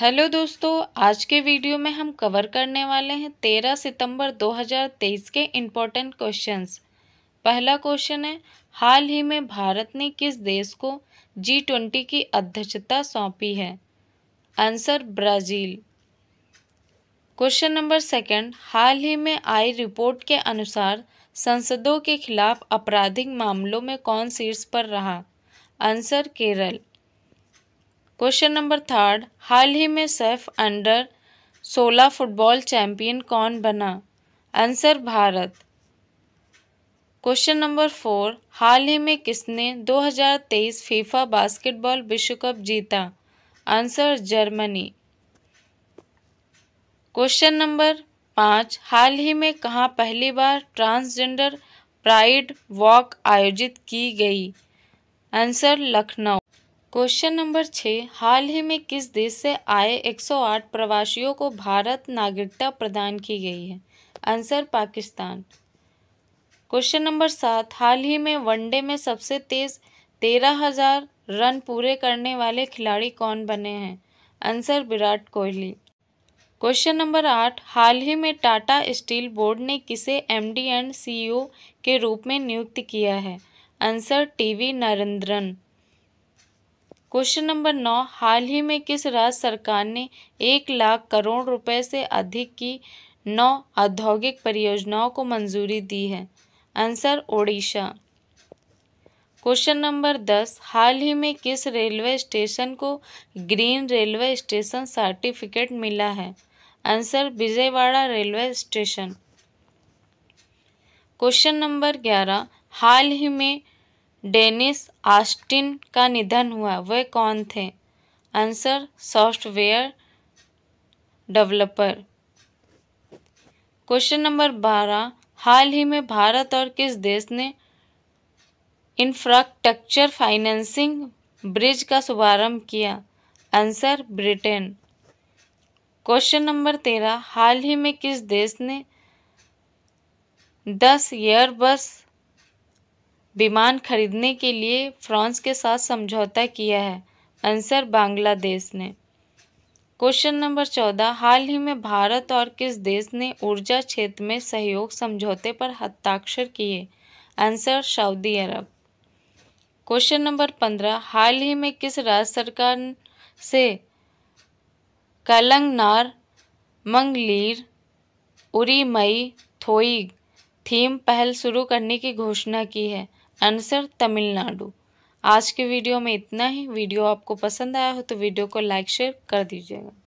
hello दोस्तों आज के वीडियो में हम कवर करने वाले हैं तेरह सितंबर 2023 के इम्पोर्टेंट क्वेश्चंस पहला क्वेश्चन है हाल ही में भारत ने किस देश को जी ट्वेंटी की अध्यक्षता सौंपी है answer Brazil question number second हाल ही में आई रिपोर्ट के अनुसार संसदों के खिलाफ आपराधिक मामलों में कौन शीर्ष पर रहा answer Kerala question number third हाल ही में सेफ अंडर सोलह फुटबॉल चैंपियन कौन बना answer Bharat question number four हाल ही में किसने 2023 फीफा बास्केटबॉल विश्व कप जीता आंसर जर्मनी क्वेश्चन नंबर पाँच हाल ही में कहाँ पहली बार ट्रांसजेंडर प्राइड वॉक आयोजित की गई आंसर लखनऊ क्वेश्चन नंबर छः हाल ही में किस देश से आए 108 प्रवासियों को भारत नागरिकता प्रदान की गई है आंसर पाकिस्तान क्वेश्चन नंबर सात हाल ही में वनडे में सबसे तेज तेरह हजार रन पूरे करने वाले खिलाड़ी कौन बने हैं answer Virat Kohli question number आठ हाल ही में टाटा स्टील बोर्ड ने किसे एमडी एंड सीईओ के रूप में नियुक्त किया है answer TV Narendran question number नौ हाल ही में किस राज्य सरकार ने एक लाख करोड़ रुपए से अधिक की नौ औद्योगिक परियोजनाओं को मंजूरी दी है आंसर ओडिशा क्वेश्चन नंबर दस हाल ही में किस रेलवे स्टेशन को ग्रीन रेलवे स्टेशन सर्टिफिकेट मिला है answer Vijayawada railway station question number ग्यारह हाल ही में डेनिस आस्टिन का निधन हुआ वे कौन थे answer software developer question number बारह हाल ही में भारत और किस देश ने इंफ्रास्ट्रक्चर फाइनेंसिंग ब्रिज का शुभारंभ किया आंसर ब्रिटेन क्वेश्चन नंबर तेरह हाल ही में किस देश ने दस एयरबस विमान खरीदने के लिए फ्रांस के साथ समझौता किया है आंसर बांग्लादेश ने क्वेश्चन नंबर चौदह हाल ही में भारत और किस देश ने ऊर्जा क्षेत्र में सहयोग समझौते पर हस्ताक्षर किए answer Saudi Arab question number पंद्रह हाल ही में किस राज्य सरकार से कलंगनार मंगलीर उरीमई थोई थीम पहल शुरू करने की घोषणा की है आंसर तमिलनाडु आज के वीडियो में इतना ही वीडियो आपको पसंद आया हो तो वीडियो को लाइक शेयर कर दीजिएगा